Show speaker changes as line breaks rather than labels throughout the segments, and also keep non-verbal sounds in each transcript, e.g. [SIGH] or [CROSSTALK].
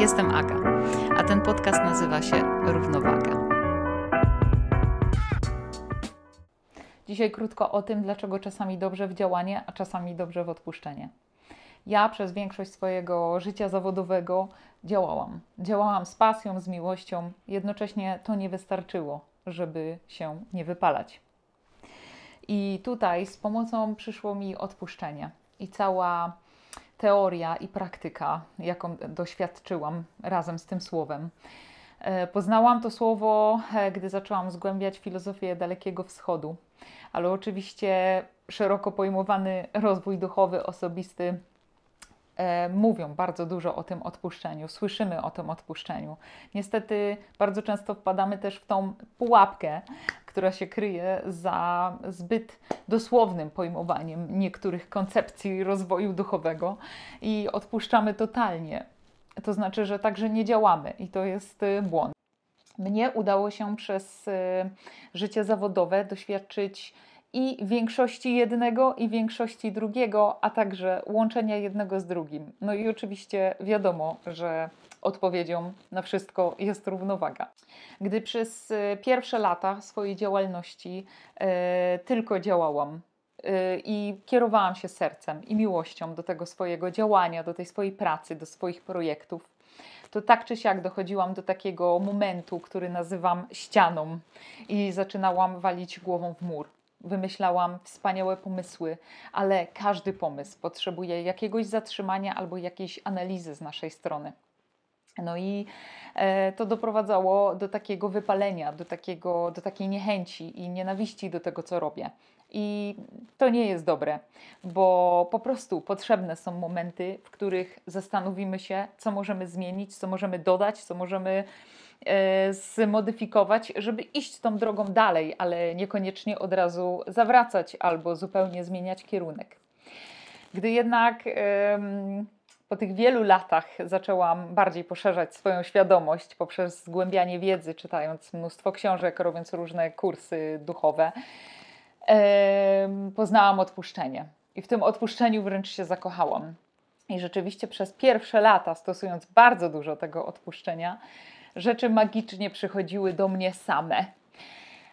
Jestem Aga, a ten podcast nazywa się Równowaga. Dzisiaj krótko o tym, dlaczego czasami dobrze w działanie, a czasami dobrze w odpuszczenie. Ja przez większość swojego życia zawodowego działałam. Działałam z pasją, z miłością, jednocześnie to nie wystarczyło, żeby się nie wypalać. I tutaj z pomocą przyszło mi odpuszczenie i cała teoria i praktyka, jaką doświadczyłam razem z tym słowem. E, poznałam to słowo, e, gdy zaczęłam zgłębiać filozofię Dalekiego Wschodu, ale oczywiście szeroko pojmowany rozwój duchowy, osobisty e, mówią bardzo dużo o tym odpuszczeniu, słyszymy o tym odpuszczeniu. Niestety bardzo często wpadamy też w tą pułapkę która się kryje za zbyt dosłownym pojmowaniem niektórych koncepcji rozwoju duchowego i odpuszczamy totalnie. To znaczy, że także nie działamy i to jest y, błąd. Mnie udało się przez y, życie zawodowe doświadczyć i większości jednego, i większości drugiego, a także łączenia jednego z drugim. No i oczywiście wiadomo, że odpowiedzią na wszystko jest równowaga. Gdy przez e, pierwsze lata swojej działalności e, tylko działałam e, i kierowałam się sercem i miłością do tego swojego działania, do tej swojej pracy, do swoich projektów, to tak czy siak dochodziłam do takiego momentu, który nazywam ścianą i zaczynałam walić głową w mur. Wymyślałam wspaniałe pomysły, ale każdy pomysł potrzebuje jakiegoś zatrzymania albo jakiejś analizy z naszej strony. No i e, to doprowadzało do takiego wypalenia, do, takiego, do takiej niechęci i nienawiści do tego, co robię. I to nie jest dobre, bo po prostu potrzebne są momenty, w których zastanowimy się, co możemy zmienić, co możemy dodać, co możemy e, zmodyfikować, żeby iść tą drogą dalej, ale niekoniecznie od razu zawracać albo zupełnie zmieniać kierunek. Gdy jednak po tych wielu latach zaczęłam bardziej poszerzać swoją świadomość poprzez zgłębianie wiedzy, czytając mnóstwo książek, robiąc różne kursy duchowe. Poznałam odpuszczenie i w tym odpuszczeniu wręcz się zakochałam. I rzeczywiście przez pierwsze lata, stosując bardzo dużo tego odpuszczenia, rzeczy magicznie przychodziły do mnie same.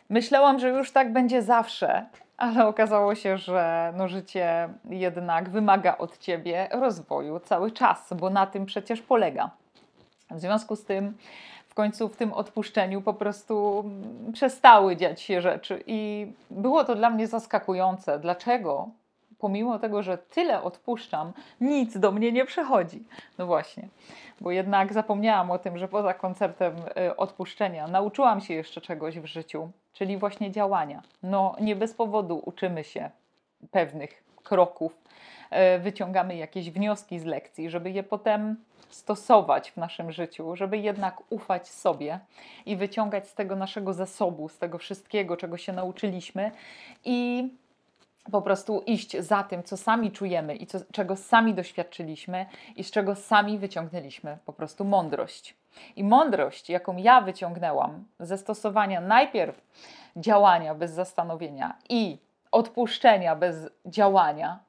Myślałam, że już tak będzie zawsze, ale okazało się, że no życie jednak wymaga od ciebie rozwoju cały czas, bo na tym przecież polega. W związku z tym, w końcu w tym odpuszczeniu po prostu przestały dziać się rzeczy, i było to dla mnie zaskakujące. Dlaczego? Pomimo tego, że tyle odpuszczam, nic do mnie nie przychodzi. No właśnie, bo jednak zapomniałam o tym, że poza koncertem y, odpuszczenia nauczyłam się jeszcze czegoś w życiu czyli właśnie działania. No nie bez powodu uczymy się pewnych kroków, e, wyciągamy jakieś wnioski z lekcji, żeby je potem stosować w naszym życiu, żeby jednak ufać sobie i wyciągać z tego naszego zasobu, z tego wszystkiego, czego się nauczyliśmy i po prostu iść za tym, co sami czujemy i co, czego sami doświadczyliśmy i z czego sami wyciągnęliśmy po prostu mądrość. I mądrość, jaką ja wyciągnęłam ze stosowania najpierw działania bez zastanowienia i odpuszczenia bez działania,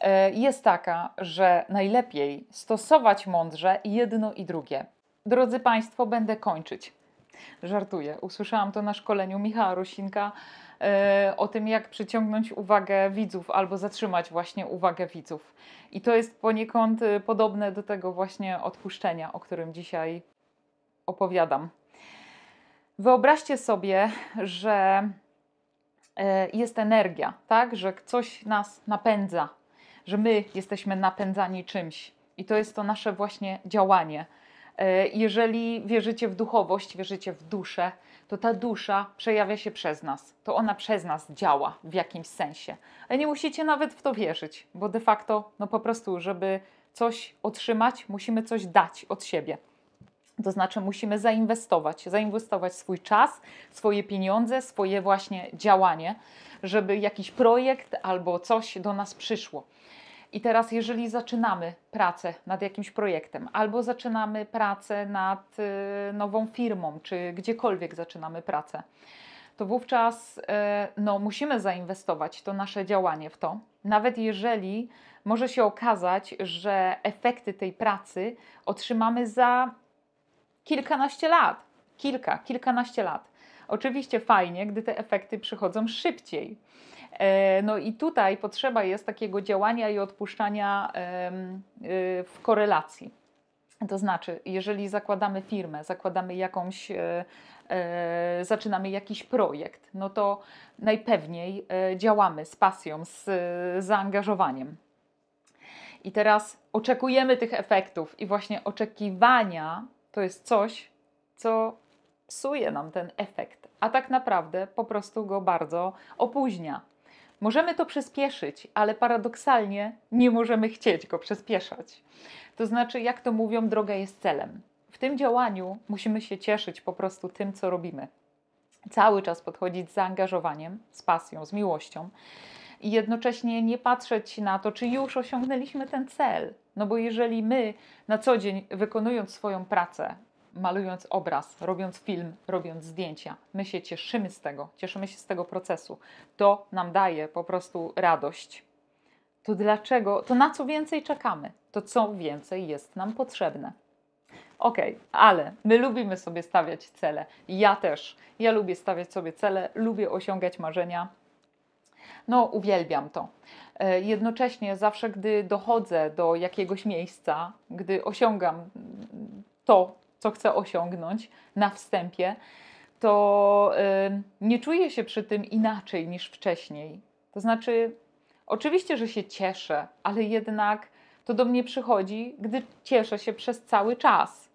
e, jest taka, że najlepiej stosować mądrze jedno i drugie. Drodzy Państwo, będę kończyć. Żartuję. Usłyszałam to na szkoleniu Michała Rusinka E, o tym, jak przyciągnąć uwagę widzów albo zatrzymać właśnie uwagę widzów. I to jest poniekąd e, podobne do tego właśnie odpuszczenia, o którym dzisiaj opowiadam. Wyobraźcie sobie, że e, jest energia, tak? Że coś nas napędza, że my jesteśmy napędzani czymś. I to jest to nasze właśnie działanie. Jeżeli wierzycie w duchowość, wierzycie w duszę, to ta dusza przejawia się przez nas. To ona przez nas działa w jakimś sensie. Ale nie musicie nawet w to wierzyć, bo de facto, no po prostu, żeby coś otrzymać, musimy coś dać od siebie. To znaczy, musimy zainwestować, zainwestować swój czas, swoje pieniądze, swoje właśnie działanie, żeby jakiś projekt albo coś do nas przyszło. I teraz, jeżeli zaczynamy pracę nad jakimś projektem, albo zaczynamy pracę nad y, nową firmą, czy gdziekolwiek zaczynamy pracę, to wówczas y, no, musimy zainwestować to nasze działanie w to, nawet jeżeli może się okazać, że efekty tej pracy otrzymamy za kilkanaście lat. Kilka, kilkanaście lat. Oczywiście fajnie, gdy te efekty przychodzą szybciej E, no i tutaj potrzeba jest takiego działania i odpuszczania e, w korelacji. To znaczy, jeżeli zakładamy firmę, zakładamy jakąś, e, zaczynamy jakiś projekt, no to najpewniej działamy z pasją, z zaangażowaniem. I teraz oczekujemy tych efektów, i właśnie oczekiwania to jest coś, co psuje nam ten efekt, a tak naprawdę po prostu go bardzo opóźnia. Możemy to przyspieszyć, ale paradoksalnie nie możemy chcieć go przyspieszać. To znaczy, jak to mówią, droga jest celem. W tym działaniu musimy się cieszyć po prostu tym, co robimy. Cały czas podchodzić z zaangażowaniem, z pasją, z miłością i jednocześnie nie patrzeć na to, czy już osiągnęliśmy ten cel. No bo jeżeli my na co dzień, wykonując swoją pracę, malując obraz, robiąc film, robiąc zdjęcia. My się cieszymy z tego, cieszymy się z tego procesu. To nam daje po prostu radość. To dlaczego, to na co więcej czekamy, to co więcej jest nam potrzebne. OK, ale my lubimy sobie stawiać cele. Ja też. Ja lubię stawiać sobie cele, lubię osiągać marzenia. No, uwielbiam to. E, jednocześnie zawsze, gdy dochodzę do jakiegoś miejsca, gdy osiągam to, co chcę osiągnąć na wstępie, to y, nie czuję się przy tym inaczej niż wcześniej. To znaczy, oczywiście, że się cieszę, ale jednak to do mnie przychodzi, gdy cieszę się przez cały czas.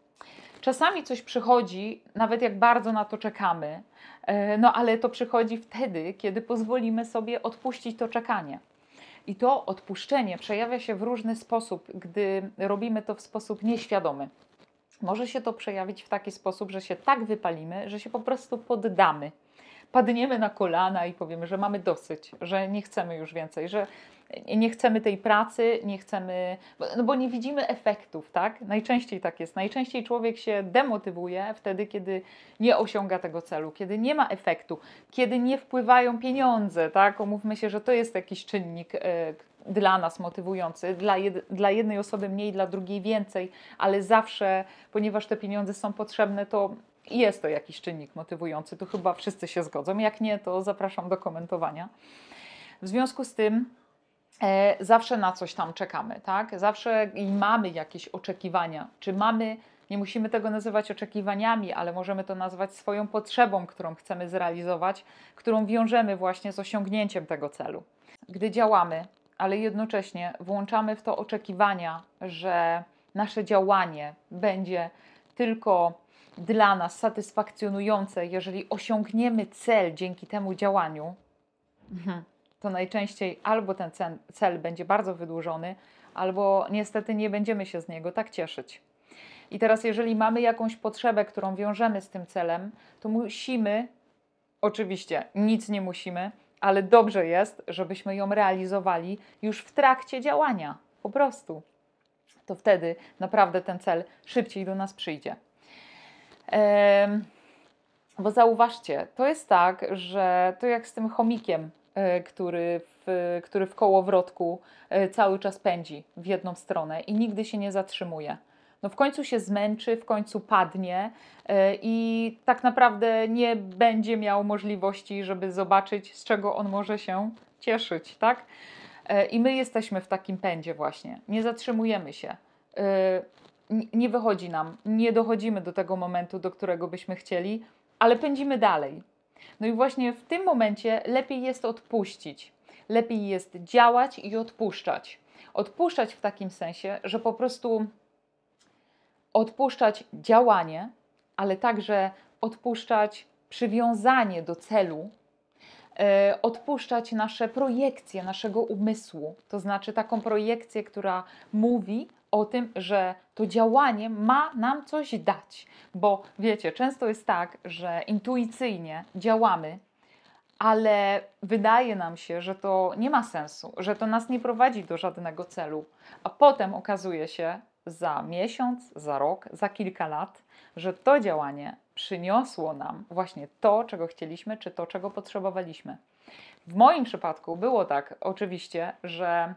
Czasami coś przychodzi, nawet jak bardzo na to czekamy, y, no ale to przychodzi wtedy, kiedy pozwolimy sobie odpuścić to czekanie. I to odpuszczenie przejawia się w różny sposób, gdy robimy to w sposób nieświadomy. Może się to przejawić w taki sposób, że się tak wypalimy, że się po prostu poddamy. Padniemy na kolana i powiemy, że mamy dosyć, że nie chcemy już więcej, że nie chcemy tej pracy, nie chcemy, no bo nie widzimy efektów, tak? Najczęściej tak jest. Najczęściej człowiek się demotywuje wtedy, kiedy nie osiąga tego celu, kiedy nie ma efektu, kiedy nie wpływają pieniądze, tak? Omówmy się, że to jest jakiś czynnik, e, dla nas motywujący, dla, jed, dla jednej osoby mniej, dla drugiej więcej, ale zawsze, ponieważ te pieniądze są potrzebne, to jest to jakiś czynnik motywujący. Tu chyba wszyscy się zgodzą. Jak nie, to zapraszam do komentowania. W związku z tym, e, zawsze na coś tam czekamy, tak? Zawsze i mamy jakieś oczekiwania. Czy mamy nie musimy tego nazywać oczekiwaniami, ale możemy to nazwać swoją potrzebą, którą chcemy zrealizować, którą wiążemy właśnie z osiągnięciem tego celu. Gdy działamy, ale jednocześnie włączamy w to oczekiwania, że nasze działanie będzie tylko dla nas satysfakcjonujące, jeżeli osiągniemy cel dzięki temu działaniu, mhm. to najczęściej albo ten cel będzie bardzo wydłużony, albo niestety nie będziemy się z niego tak cieszyć. I teraz, jeżeli mamy jakąś potrzebę, którą wiążemy z tym celem, to musimy, oczywiście nic nie musimy, ale dobrze jest, żebyśmy ją realizowali już w trakcie działania, po prostu. To wtedy naprawdę ten cel szybciej do nas przyjdzie. Bo zauważcie, to jest tak, że to jak z tym chomikiem, e, który w, który w kołowrotku e, cały czas pędzi w jedną stronę i nigdy się nie zatrzymuje no w końcu się zmęczy, w końcu padnie e, i tak naprawdę nie będzie miał możliwości, żeby zobaczyć, z czego on może się cieszyć, tak? E, I my jesteśmy w takim pędzie właśnie. Nie zatrzymujemy się. E, nie wychodzi nam, nie dochodzimy do tego momentu, do którego byśmy chcieli, ale pędzimy dalej. No i właśnie w tym momencie lepiej jest odpuścić. Lepiej jest działać i odpuszczać. Odpuszczać w takim sensie, że po prostu odpuszczać działanie, ale także odpuszczać przywiązanie do celu, e, odpuszczać nasze projekcje naszego umysłu, to znaczy taką projekcję, która mówi o tym, że to działanie ma nam coś dać, bo wiecie, często jest tak, że intuicyjnie działamy, ale wydaje nam się, że to nie ma sensu, że to nas nie prowadzi do żadnego celu, a potem okazuje się, za miesiąc, za rok, za kilka lat, że to działanie przyniosło nam właśnie to, czego chcieliśmy, czy to, czego potrzebowaliśmy. W moim przypadku było tak oczywiście, że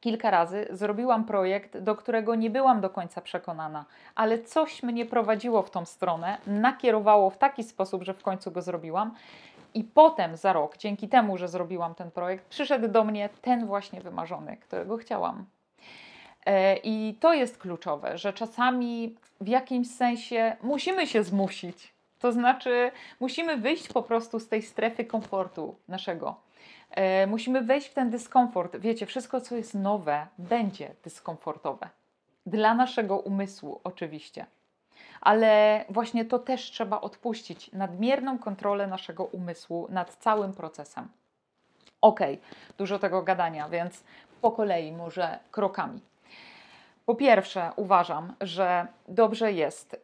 kilka razy zrobiłam projekt, do którego nie byłam do końca przekonana, ale coś mnie prowadziło w tą stronę, nakierowało w taki sposób, że w końcu go zrobiłam. I potem za rok, dzięki temu, że zrobiłam ten projekt, przyszedł do mnie ten właśnie wymarzony, którego chciałam. E, I to jest kluczowe, że czasami w jakimś sensie musimy się zmusić. To znaczy, musimy wyjść po prostu z tej strefy komfortu naszego. E, musimy wejść w ten dyskomfort. Wiecie, wszystko, co jest nowe, będzie dyskomfortowe. Dla naszego umysłu, oczywiście. Ale właśnie to też trzeba odpuścić nadmierną kontrolę naszego umysłu nad całym procesem. Ok, dużo tego gadania, więc po kolei, może krokami. Po pierwsze, uważam, że dobrze jest y,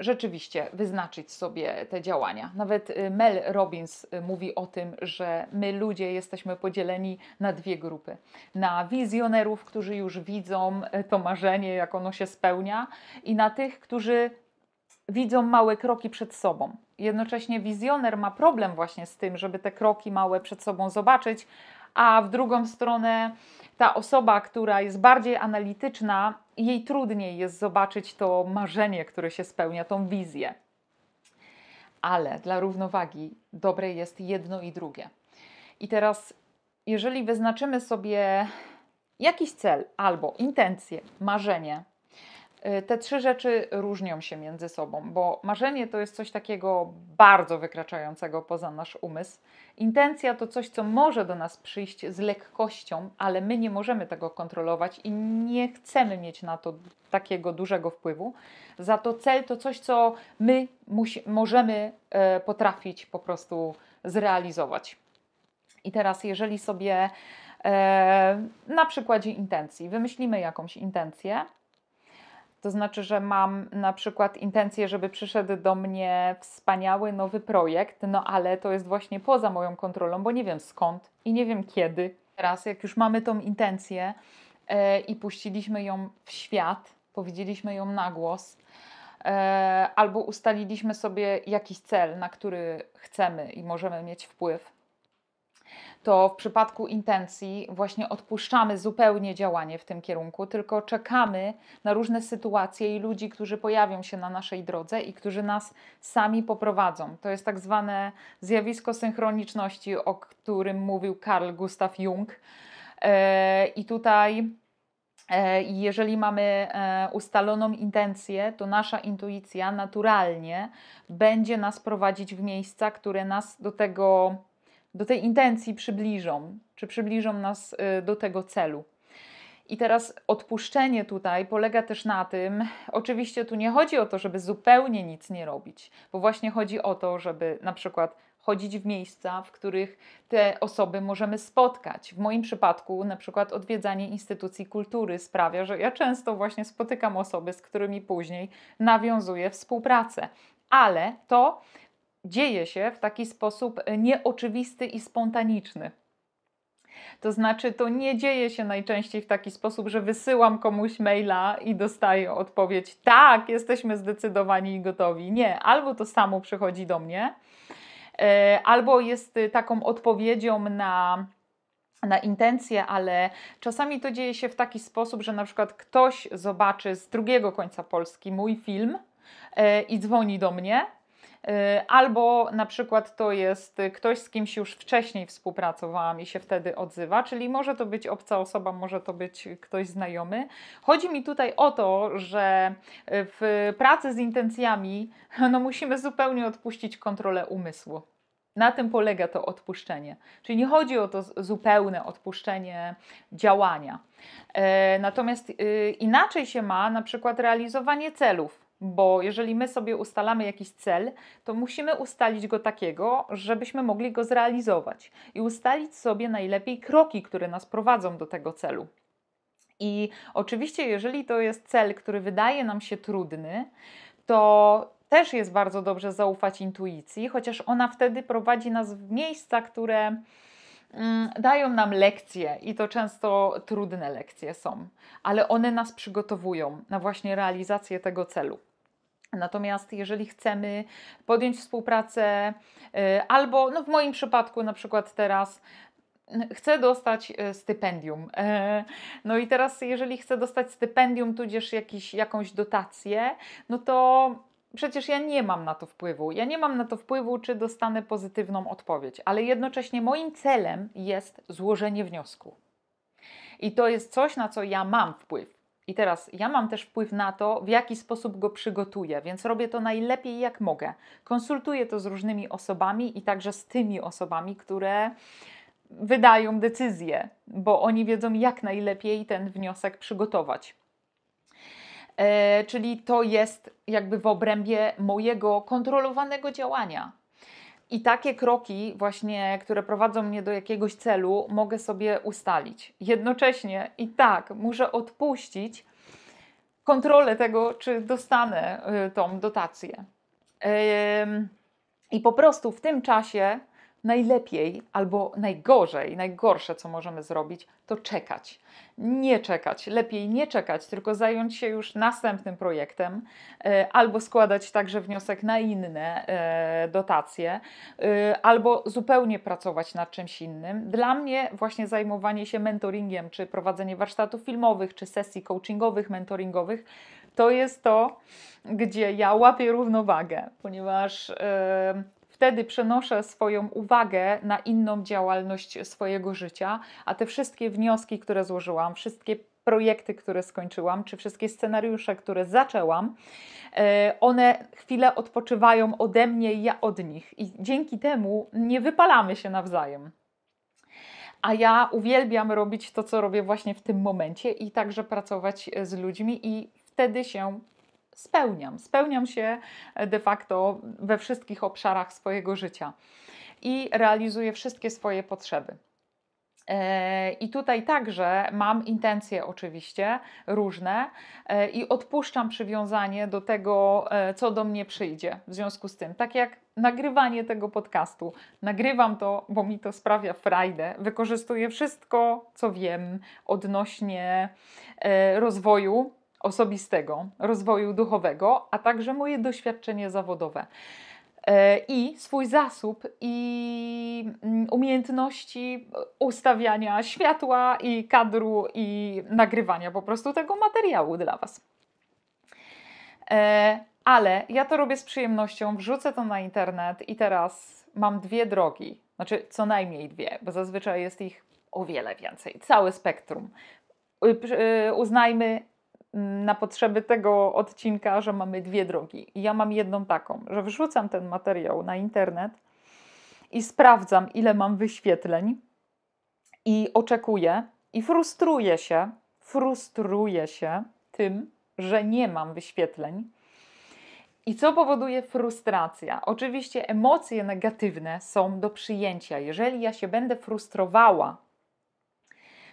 rzeczywiście wyznaczyć sobie te działania. Nawet y, Mel Robbins y, mówi o tym, że my ludzie jesteśmy podzieleni na dwie grupy: na wizjonerów, którzy już widzą y, to marzenie, jak ono się spełnia, i na tych, którzy widzą małe kroki przed sobą. Jednocześnie wizjoner ma problem właśnie z tym, żeby te kroki małe przed sobą zobaczyć, a w drugą stronę ta osoba, która jest bardziej analityczna, jej trudniej jest zobaczyć to marzenie, które się spełnia, tą wizję. Ale dla równowagi dobre jest jedno i drugie. I teraz, jeżeli wyznaczymy sobie jakiś cel albo intencję, marzenie, E, te trzy rzeczy różnią się między sobą, bo marzenie to jest coś takiego bardzo wykraczającego poza nasz umysł. Intencja to coś, co może do nas przyjść z lekkością, ale my nie możemy tego kontrolować i nie chcemy mieć na to takiego dużego wpływu. Za to cel to coś, co my musi, możemy e, potrafić po prostu zrealizować. I teraz, jeżeli sobie e, na przykładzie intencji wymyślimy jakąś intencję, to znaczy, że mam na przykład intencję, żeby przyszedł do mnie wspaniały nowy projekt, no ale to jest właśnie poza moją kontrolą, bo nie wiem skąd i nie wiem kiedy. Teraz, jak już mamy tą intencję e, i puściliśmy ją w świat, powiedzieliśmy ją na głos, e, albo ustaliliśmy sobie jakiś cel, na który chcemy i możemy mieć wpływ, to w przypadku intencji właśnie odpuszczamy zupełnie działanie w tym kierunku, tylko czekamy na różne sytuacje i ludzi, którzy pojawią się na naszej drodze i którzy nas sami poprowadzą. To jest tak zwane zjawisko synchroniczności, o którym mówił Carl Gustav Jung. E, I tutaj e, jeżeli mamy e, ustaloną intencję, to nasza intuicja naturalnie będzie nas prowadzić w miejsca, które nas do tego do tej intencji przybliżą, czy przybliżą nas y, do tego celu. I teraz odpuszczenie tutaj polega też na tym, oczywiście tu nie chodzi o to, żeby zupełnie nic nie robić, bo właśnie chodzi o to, żeby na przykład chodzić w miejsca, w których te osoby możemy spotkać. W moim przypadku, na przykład, odwiedzanie instytucji kultury sprawia, że ja często właśnie spotykam osoby, z którymi później nawiązuję współpracę. Ale to dzieje się w taki sposób e, nieoczywisty i spontaniczny. To znaczy, to nie dzieje się najczęściej w taki sposób, że wysyłam komuś maila i dostaję odpowiedź: tak, jesteśmy zdecydowani i gotowi. Nie, albo to samo przychodzi do mnie, e, albo jest e, taką odpowiedzią na na intencje, ale czasami to dzieje się w taki sposób, że na przykład ktoś zobaczy z drugiego końca Polski mój film i dzwoni do mnie Y, albo na przykład to jest ktoś, z kimś już wcześniej współpracowałam i się wtedy odzywa, czyli może to być obca osoba, może to być ktoś znajomy. Chodzi mi tutaj o to, że w pracy z intencjami no musimy zupełnie odpuścić kontrolę umysłu. Na tym polega to odpuszczenie. Czyli nie chodzi o to zupełne odpuszczenie działania. Y, natomiast y, inaczej się ma na przykład realizowanie celów bo jeżeli my sobie ustalamy jakiś cel, to musimy ustalić go takiego, żebyśmy mogli go zrealizować i ustalić sobie najlepiej kroki, które nas prowadzą do tego celu. I oczywiście, jeżeli to jest cel, który wydaje nam się trudny, to też jest bardzo dobrze zaufać intuicji, chociaż ona wtedy prowadzi nas w miejsca, które mm, dają nam lekcje i to często trudne lekcje są, ale one nas przygotowują na właśnie realizację tego celu. Natomiast jeżeli chcemy podjąć współpracę, y, albo no w moim przypadku, na przykład teraz, chcę dostać y, stypendium. E, no i teraz, jeżeli chcę dostać stypendium, tudzież jakiś, jakąś dotację, no to przecież ja nie mam na to wpływu. Ja nie mam na to wpływu, czy dostanę pozytywną odpowiedź, ale jednocześnie moim celem jest złożenie wniosku. I to jest coś, na co ja mam wpływ. I teraz ja mam też wpływ na to, w jaki sposób go przygotuję, więc robię to najlepiej jak mogę. Konsultuję to z różnymi osobami i także z tymi osobami, które wydają decyzje, bo oni wiedzą, jak najlepiej ten wniosek przygotować. E, czyli to jest jakby w obrębie mojego kontrolowanego działania. I takie kroki, właśnie, które prowadzą mnie do jakiegoś celu, mogę sobie ustalić. Jednocześnie i tak muszę odpuścić kontrolę tego, czy dostanę y, tą dotację. I po prostu w tym czasie najlepiej albo najgorzej, najgorsze, co możemy zrobić, to czekać. Nie czekać, lepiej nie czekać, tylko zająć się już następnym projektem, e, albo składać także wniosek na inne e, dotacje, e, albo zupełnie pracować nad czymś innym. Dla mnie właśnie zajmowanie się mentoringiem, czy prowadzenie warsztatów filmowych, czy sesji coachingowych, mentoringowych, to jest to, gdzie ja łapię równowagę, ponieważ wtedy przenoszę swoją uwagę na inną działalność swojego życia, a te wszystkie wnioski, które złożyłam, wszystkie projekty, które skończyłam, czy wszystkie scenariusze, które zaczęłam, e, one chwilę odpoczywają ode mnie i ja od nich. I dzięki temu nie wypalamy się nawzajem. A ja uwielbiam robić to, co robię właśnie w tym momencie i także pracować z ludźmi, i wtedy się spełniam. Spełniam się e, de facto we wszystkich obszarach swojego życia i realizuję wszystkie swoje potrzeby. E, I tutaj także mam intencje oczywiście różne e, i odpuszczam przywiązanie do tego, co do mnie przyjdzie. W związku z tym, tak jak nagrywanie tego podcastu, nagrywam to, bo mi to sprawia frajdę, wykorzystuję wszystko, co wiem odnośnie rozwoju osobistego, rozwoju duchowego, a także moje doświadczenie zawodowe. E, I swój zasób i mm, umiejętności ustawiania światła i kadru i nagrywania po prostu tego materiału dla Was. E, ale ja to robię z przyjemnością, wrzucę to na internet i teraz mam dwie drogi, znaczy co najmniej dwie, bo zazwyczaj jest ich o wiele więcej, całe spektrum. Y, uznajmy Mm, na potrzeby tego odcinka, że mamy dwie drogi. ja mam jedną taką, że wrzucam ten materiał na internet i sprawdzam, ile mam wyświetleń, i oczekuję, i frustruję się, frustruję się tym, że nie mam wyświetleń. I co powoduje frustracja? Oczywiście emocje negatywne są do przyjęcia. Jeżeli ja się będę frustrowała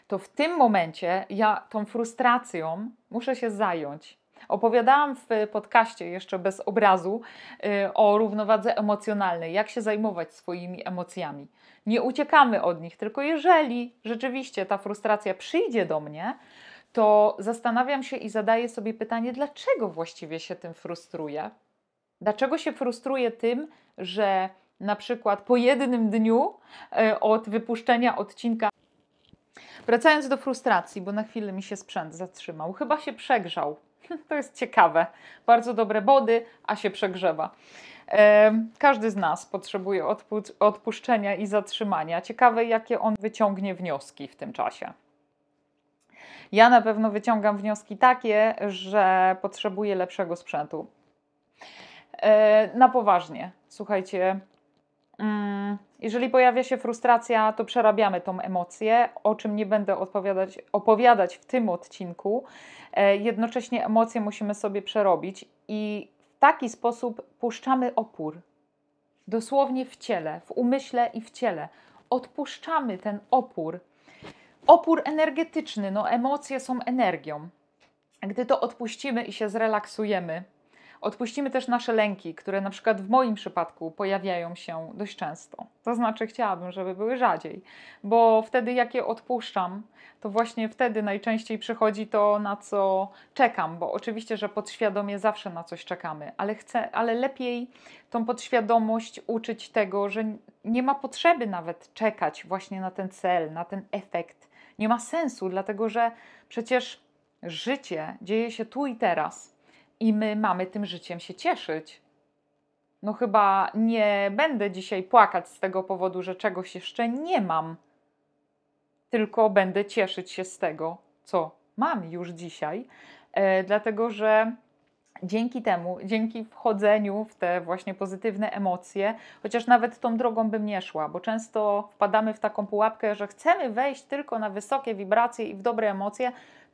to w tym momencie ja tą frustracją muszę się zająć. Opowiadałam w podcaście jeszcze bez obrazu y, o równowadze emocjonalnej, jak się zajmować swoimi emocjami. Nie uciekamy od nich, tylko jeżeli rzeczywiście ta frustracja przyjdzie do mnie, to zastanawiam się i zadaję sobie pytanie, dlaczego właściwie się tym frustruję? Dlaczego się frustruję tym, że na przykład po jednym dniu y, od wypuszczenia odcinka Wracając do frustracji, bo na chwilę mi się sprzęt zatrzymał. Chyba się przegrzał. [LAUGHS] To jest ciekawe. Bardzo dobre body, a się przegrzewa. Każdy z nas potrzebuje odpuszczenia i zatrzymania. Ciekawe, jakie on wyciągnie wnioski w tym czasie. Ja na pewno wyciągam wnioski takie, że potrzebuję lepszego sprzętu. E, na poważnie, słuchajcie, Mm, jeżeli pojawia się frustracja, to przerabiamy tą emocję, o czym nie będę odpowiadać, opowiadać w tym odcinku. E, jednocześnie emocje musimy sobie przerobić i w taki sposób puszczamy opór. Dosłownie w ciele, w umyśle i w ciele. Odpuszczamy ten opór. Opór energetyczny, no emocje są energią. Gdy to odpuścimy i się zrelaksujemy, Odpuścimy też nasze lęki, które na przykład w moim przypadku pojawiają się dość często. To znaczy, chciałabym, żeby były rzadziej, bo wtedy, jak je odpuszczam, to właśnie wtedy najczęściej przychodzi to, na co czekam, bo oczywiście, że podświadomie zawsze na coś czekamy, ale, chcę, ale lepiej tą podświadomość uczyć tego, że nie ma potrzeby nawet czekać właśnie na ten cel, na ten efekt. Nie ma sensu, dlatego że przecież życie dzieje się tu i teraz i my mamy tym życiem się cieszyć. No chyba nie będę dzisiaj płakać z tego powodu, że czegoś jeszcze nie mam, tylko będę cieszyć się z tego, co mam już dzisiaj, e, dlatego że dzięki temu, dzięki wchodzeniu w te właśnie pozytywne emocje, chociaż nawet tą drogą bym nie szła, bo często wpadamy w taką pułapkę, że chcemy wejść tylko na wysokie wibracje i w dobre emocje,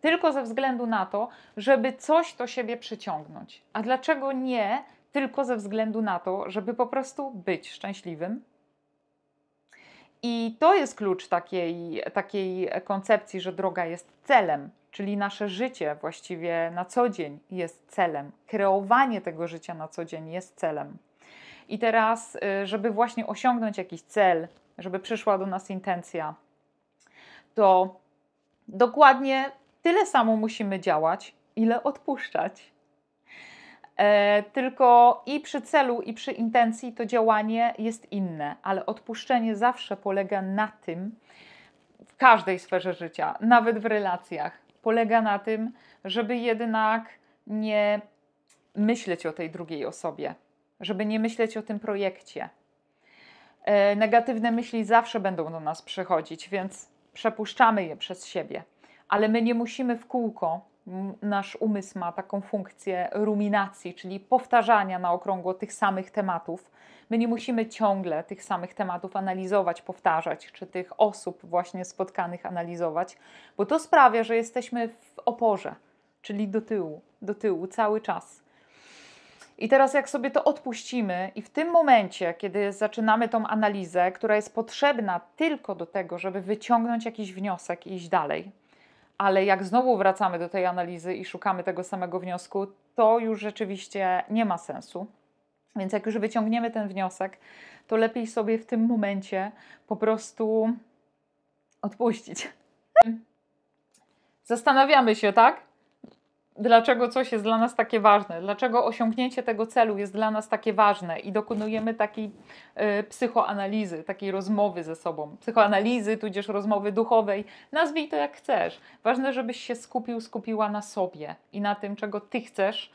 tylko ze względu na to, żeby coś do siebie przyciągnąć. A dlaczego nie tylko ze względu na to, żeby po prostu być szczęśliwym? I to jest klucz takiej, takiej koncepcji, że droga jest celem, czyli nasze życie właściwie na co dzień jest celem, kreowanie tego życia na co dzień jest celem. I teraz, y, żeby właśnie osiągnąć jakiś cel, żeby przyszła do nas intencja, to dokładnie tyle samo musimy działać, ile odpuszczać. E, tylko i przy celu, i przy intencji to działanie jest inne, ale odpuszczenie zawsze polega na tym, w każdej sferze życia, nawet w relacjach, polega na tym, żeby jednak nie myśleć o tej drugiej osobie, żeby nie myśleć o tym projekcie. E, negatywne myśli zawsze będą do nas przychodzić, więc przepuszczamy je przez siebie ale my nie musimy w kółko. Nasz umysł ma taką funkcję ruminacji, czyli powtarzania na okrągło tych samych tematów. My nie musimy ciągle tych samych tematów analizować, powtarzać, czy tych osób właśnie spotkanych analizować, bo to sprawia, że jesteśmy w oporze, czyli do tyłu, do tyłu cały czas. I teraz, jak sobie to odpuścimy, i w tym momencie, kiedy zaczynamy tą analizę, która jest potrzebna tylko do tego, żeby wyciągnąć jakiś wniosek i iść dalej, ale jak znowu wracamy do tej analizy i szukamy tego samego wniosku, to już rzeczywiście nie ma sensu. Więc jak już wyciągniemy ten wniosek, to lepiej sobie w tym momencie po prostu odpuścić. [LAUGHS] Zastanawiamy się, tak? dlaczego coś jest dla nas takie ważne, dlaczego osiągnięcie tego celu jest dla nas takie ważne i dokonujemy takiej y, psychoanalizy, takiej rozmowy ze sobą, psychoanalizy tudzież rozmowy duchowej, nazwij to jak chcesz. Ważne, żebyś się skupił, skupiła na sobie i na tym, czego ty chcesz,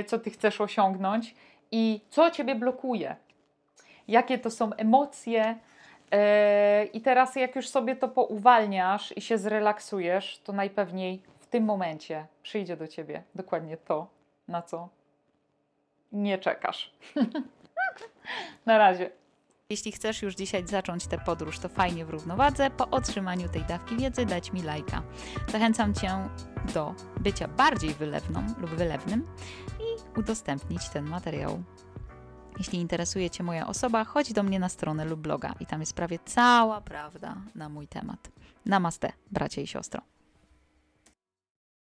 y, co ty chcesz osiągnąć i co ciebie blokuje, jakie to są emocje, e, i teraz, jak już sobie to pouwalniasz i się zrelaksujesz, to najpewniej tym momencie przyjdzie do ciebie dokładnie to, na co nie czekasz. [LAUGHS] na razie. Jeśli chcesz już dzisiaj zacząć tę podróż, to fajnie w równowadze. Po otrzymaniu tej dawki wiedzy dać mi lajka. Zachęcam Cię do bycia bardziej wylewną lub wylewnym i udostępnić ten materiał. Jeśli interesuje Cię moja osoba, chodź do mnie na stronę lub bloga i tam jest prawie cała prawda na mój temat. Namaste, bracie i siostro.